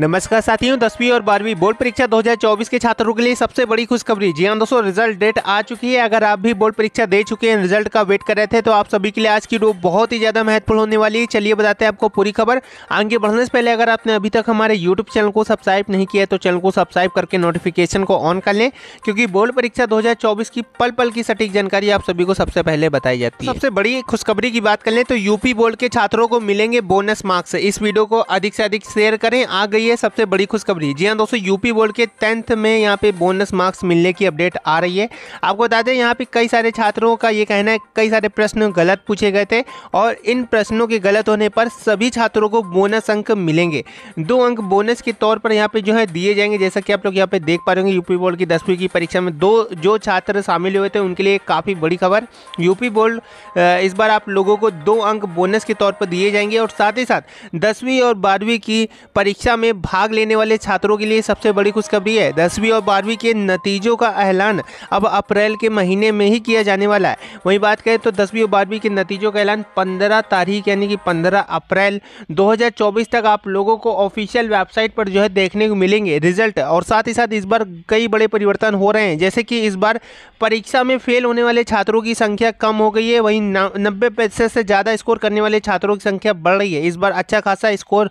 नमस्कार साथियों दसवीं और बारहवीं बोर्ड परीक्षा 2024 के छात्रों के लिए सबसे बड़ी खुशखबरी जी हाँ दोस्तों रिजल्ट डेट आ चुकी है अगर आप भी बोर्ड परीक्षा दे चुके हैं रिजल्ट का वेट कर रहे थे तो आप सभी के लिए आज की वीडियो बहुत ही ज़्यादा महत्वपूर्ण होने वाली है चलिए बताते हैं आपको पूरी खबर आगे बढ़ने से पहले अगर आपने अभी तक हमारे यूट्यूब चैनल को सब्सक्राइब नहीं किया है तो चैनल को सब्सक्राइब करके नोटिफिकेशन को ऑन कर लें क्योंकि बोर्ड परीक्षा दो की पल पल की सटीक जानकारी आप सभी को सबसे पहले बताई जाती है सबसे बड़ी खुशखबरी की बात कर लें तो यूपी बोर्ड के छात्रों को मिलेंगे बोनस मार्क्स इस वीडियो को अधिक से अधिक शेयर करें आ गई लिए सबसे बड़ी खुशखबरी जी हाँ दोस्तों यूपी बोर्ड के टेंथ में यहाँ पे बोनस मार्क्स मिलने की अपडेट आ रही है आपको बता दें यहाँ पे कई सारे छात्रों का ये कहना है कई सारे प्रश्न गलत पूछे गए थे और इन प्रश्नों के गलत होने पर सभी छात्रों को बोनस अंक मिलेंगे दो अंक बोनस के तौर पर यहाँ पे जो है दिए जाएंगे जैसा कि आप लोग यहाँ पे देख पा रहे होंगे यूपी बोर्ड की दसवीं की परीक्षा में दो जो छात्र शामिल हुए थे उनके लिए काफ़ी बड़ी खबर यूपी बोर्ड इस बार आप लोगों को दो अंक बोनस के तौर पर दिए जाएंगे और साथ ही साथ दसवीं और बारहवीं की परीक्षा में भाग लेने वाले छात्रों के लिए सबसे बड़ी खुशखबरी है दसवीं और बारहवीं के नतीजों का ऐलान अब अप्रैल के महीने में ही किया जाने वाला है वहीं बात करें तो दसवीं और बारहवीं के नतीजों का ऐलान पंद्रह तारीख यानी कि पंद्रह अप्रैल दो तक आप लोगों को ऑफिशियल वेबसाइट पर जो है देखने को मिलेंगे रिजल्ट और साथ ही साथ इस बार कई बड़े परिवर्तन हो रहे हैं जैसे कि इस बार परीक्षा में फेल होने वाले छात्रों की संख्या कम हो गई है वहीं नब्बे प्रतिशत से ज़्यादा स्कोर करने वाले छात्रों की संख्या बढ़ रही है इस बार अच्छा खासा स्कोर